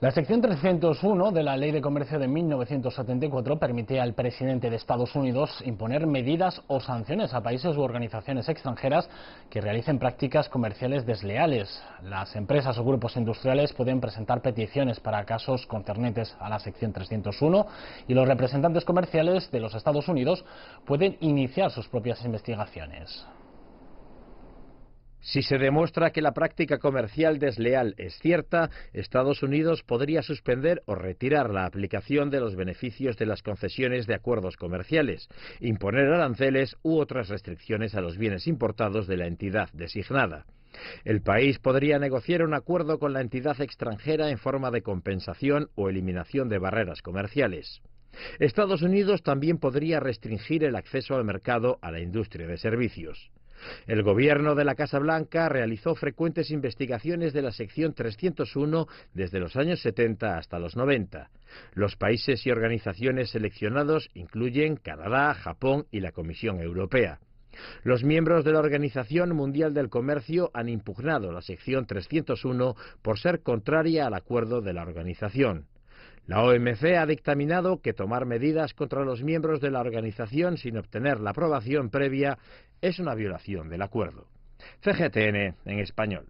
La sección 301 de la Ley de Comercio de 1974 permite al presidente de Estados Unidos imponer medidas o sanciones a países u organizaciones extranjeras que realicen prácticas comerciales desleales. Las empresas o grupos industriales pueden presentar peticiones para casos concernentes a la sección 301 y los representantes comerciales de los Estados Unidos pueden iniciar sus propias investigaciones. Si se demuestra que la práctica comercial desleal es cierta, Estados Unidos podría suspender o retirar la aplicación de los beneficios de las concesiones de acuerdos comerciales, imponer aranceles u otras restricciones a los bienes importados de la entidad designada. El país podría negociar un acuerdo con la entidad extranjera en forma de compensación o eliminación de barreras comerciales. Estados Unidos también podría restringir el acceso al mercado a la industria de servicios. El gobierno de la Casa Blanca realizó frecuentes investigaciones de la sección 301 desde los años 70 hasta los 90. Los países y organizaciones seleccionados incluyen Canadá, Japón y la Comisión Europea. Los miembros de la Organización Mundial del Comercio han impugnado la sección 301 por ser contraria al acuerdo de la organización. La OMC ha dictaminado que tomar medidas contra los miembros de la organización sin obtener la aprobación previa es una violación del acuerdo. CGTN en español.